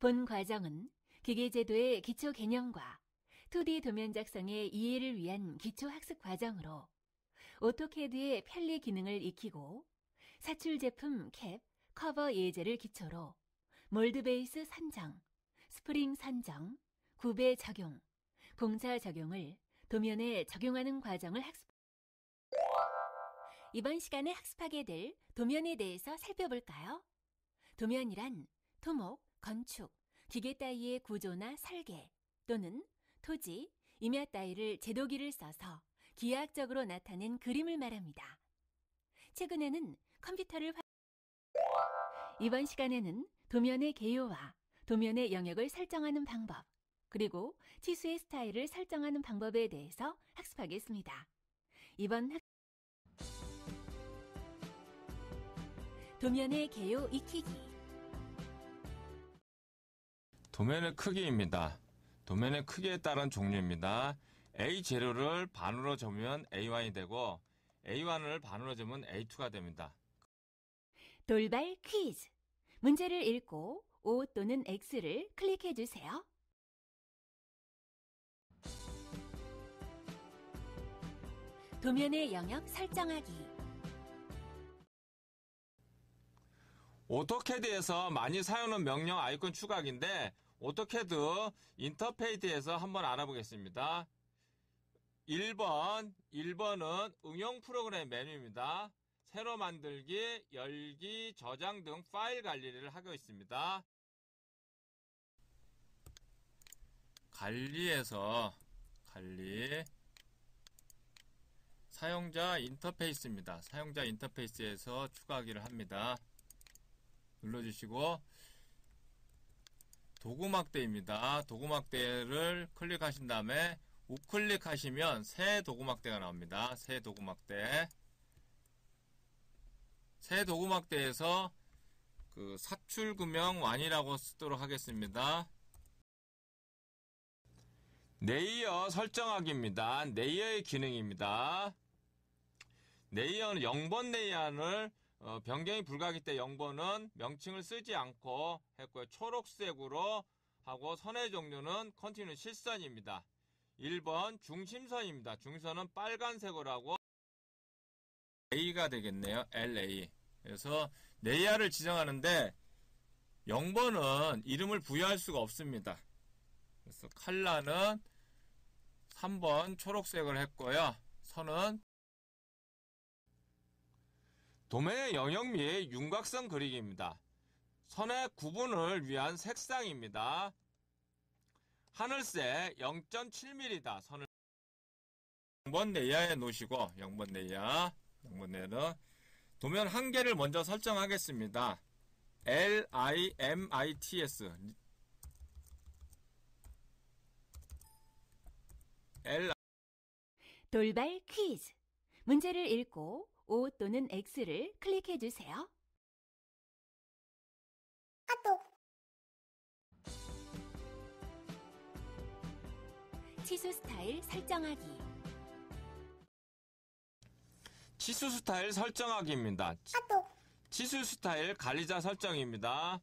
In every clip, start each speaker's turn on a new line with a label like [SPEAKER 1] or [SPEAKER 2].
[SPEAKER 1] 본 과정은 기계제도의 기초 개념과 2D 도면 작성의 이해를 위한 기초 학습 과정으로 오토캐드의 편리 기능을 익히고 사출 제품 캡, 커버 예제를 기초로 몰드 베이스 산정, 스프링 산정, 구배 적용, 공사 적용을 도면에 적용하는 과정을 학습. 이번 시간에 학습하게 될 도면에 대해서 살펴볼까요? 도면이란 토목, 건축, 기계 따위의 구조나 설계 또는 토지, 임야 따위를 제도기를 써서 기하학적으로 나타낸 그림을 말합니다. 최근에는 컴퓨터를 활... 이번 시간에는 도면의 개요와 도면의 영역을 설정하는 방법, 그리고 치수의 스타일을 설정하는 방법에 대해서 학습하겠습니다. 이번 학... 도면의 개요 익히기
[SPEAKER 2] 도면의 크기입니다. 도면의 크기에 따른 종류입니다. A0를 반으로 접으면 A1이 되고 A1을 반으로 접으면 A2가 됩니다.
[SPEAKER 1] 돌발 퀴즈. 문제를 읽고 O 또는 X를 클릭해 주세요. 도면의 영역 설정하기.
[SPEAKER 2] 오토캐드에서 많이 사용하는 명령 아이콘 추가기인데 어떻게든 인터페이스에서 한번 알아보겠습니다. 1번, 1번은 응용 프로그램 메뉴입니다. 새로 만들기, 열기, 저장 등 파일 관리를 하고 있습니다. 관리에서 관리 사용자 인터페이스입니다. 사용자 인터페이스에서 추가하기를 합니다. 눌러주시고 도구막대입니다. 도구막대를 클릭하신 다음에 우클릭하시면 새 도구막대가 나옵니다. 새 도구막대. 새 도구막대에서 그 사출구명 완이라고 쓰도록 하겠습니다. 네이어 설정하기입니다. 네이어의 기능입니다. 네이어는 0번 네이어를 어, 변경이 불가하기 때 0번은 명칭을 쓰지 않고 했고요. 초록색으로 하고 선의 종류는 컨티뉴 실선입니다. 1번 중심선입니다. 중선은 빨간색으로 하고 A가 되겠네요. LA. 그래서 레이아를 지정하는데 0번은 이름을 부여할 수가 없습니다. 그래서 칼라는 3번 초록색을 했고요. 선은 도매 영역미의 윤곽선 그리기입니다. 선의 구분을 위한 색상입니다. 하늘색 0.7mm다. 선을 0번 내야에 놓으시고 0번 내야 0번 내는 도면 한 개를 먼저 설정하겠습니다. L I M I T S L
[SPEAKER 1] 돌발 퀴즈 문제를 읽고 O 또는 X를 클릭해 주세요. 까똑. 치수 스타일 설정하기.
[SPEAKER 2] 치수 스타일 설정하기입니다. 까똑. 치수 스타일 관리자 설정입니다.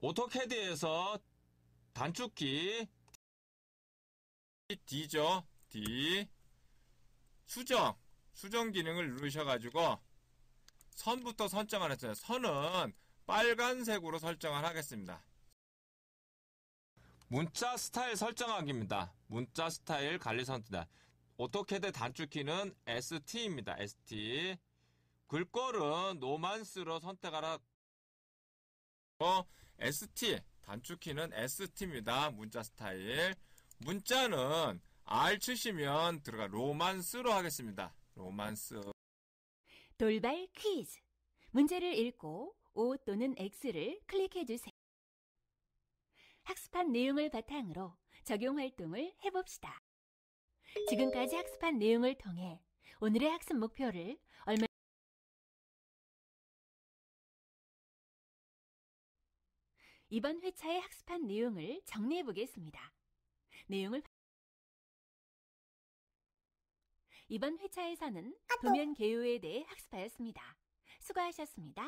[SPEAKER 2] 오토캐드에서 단축키 D죠. D 수정, 수정 기능을 누르셔가지고 선부터 설정을 했어요. 선은 빨간색으로 설정을 하겠습니다. 문자 스타일 설정하기입니다. 문자 스타일 관리 선택다. 오토캐드 단축키는 ST입니다. ST. 글꼴은 노만스로 선택하라. 어, ST. 단축키는 ST입니다. 문자 스타일. 문자는 R 치시면 들어가 로만스로 하겠습니다. 로만스.
[SPEAKER 1] 돌발 퀴즈. 문제를 읽고 O 또는 X를 클릭해 주세요. 학습한 내용을 바탕으로 적용 활동을 해봅시다. 지금까지 학습한 내용을 통해 오늘의 학습 목표를 얼마 이번 회차의 학습한 내용을 정리해 보겠습니다. 내용을 이번 회차에서는 아, 도면 개요에 대해 학습하였습니다. 수고하셨습니다.